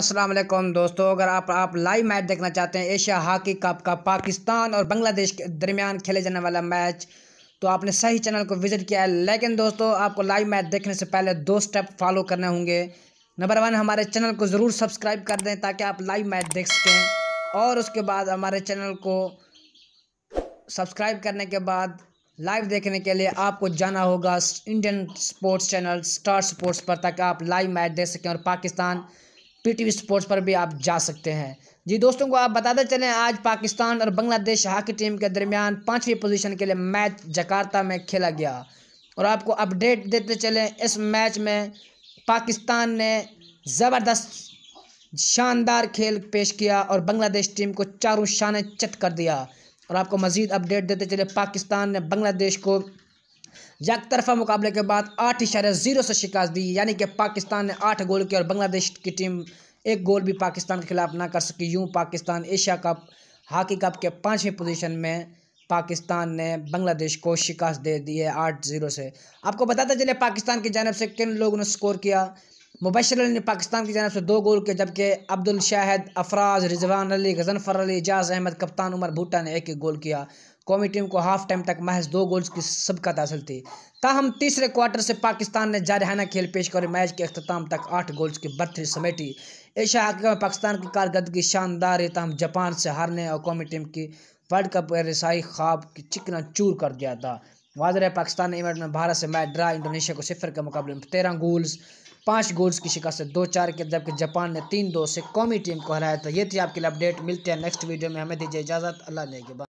असलम दोस्तों अगर आप आप लाइव मैच देखना चाहते हैं एशिया हॉकी कप का पाकिस्तान और बांग्लादेश के दरमियान खेले जाने वाला मैच तो आपने सही चैनल को विज़िट किया है लेकिन दोस्तों आपको लाइव मैच देखने से पहले दो स्टेप फॉलो करने होंगे नंबर वन हमारे चैनल को ज़रूर सब्सक्राइब कर दें ताकि आप लाइव मैच देख सकें और उसके बाद हमारे चैनल को सब्सक्राइब करने के बाद लाइव देखने के लिए आपको जाना होगा Indian sports channel Star Sports पर ताकि आप लाइव मैच देख सकें और पाकिस्तान पी टी स्पोर्ट्स पर भी आप जा सकते हैं जी दोस्तों को आप बताते चलें आज पाकिस्तान और बांग्लादेश हॉकी टीम के दरमियान पाँचवीं पोजीशन के लिए मैच जकार्ता में खेला गया और आपको अपडेट देते चलें इस मैच में पाकिस्तान ने ज़बरदस्त शानदार खेल पेश किया और बांग्लादेश टीम को चारों शान चत कर दिया और आपको मज़ीद अपडेट देते चले पाकिस्तान ने बांग्लादेश को एक तरफा मुकाबले के बाद आठ इशारे जीरो से शिकायत दी यानी कि पाकिस्तान ने आठ गोल किए और बांग्लादेश की टीम एक गोल भी पाकिस्तान के खिलाफ ना कर सकी यूं Pakistan Asia Cup hockey cup के पाँचवें पोजीशन में पाकिस्तान ने बांग्लादेश को शिकस्त दे दी है आठ जीरो से आपको बताते चले पाकिस्तान की जानब से किन लोगों ने स्कोर किया मुबशर अली ने पाकिस्तान की जानब से दो गोल किए जबकि अब्दुल शाहिद अफराज रिजवान अली गजनफर अली एजाज अहमद कप्तान उमर भुट्टा ने एक एक गोल किया कौमी टीम को हाफ टाइम तक महज दो गोल्स की सबकत हासिल थी ताहम तीसरे क्वार्टर से पाकिस्तान ने जारहाना खेल पेश कर मैच के अख्ताम तक आठ गोल्स की बर्थरी समेटी एशिया हाकि में पाकिस्तान की कारकर्दगी शानदार है तहम जापान से हारने और कौमी टीम की वर्ल्ड कप रसाई ख्वाब की चिकना चूर कर दिया था वाजर पाकिस्तान ने इवेंट में भारत से मैच ड्रा इंडोनेशिया को सिफर के मुकाबले में तेरह गोल्स पाँच गोल्स की शिकस्त दो चार के जबकि जापान ने तीन दो से कौमी टीम को हराया था ये थी आपके लिए अपडेट मिलते हैं नेक्स्ट वीडियो में हमें दीजिए इजाज़त अल्लाह ने के बाद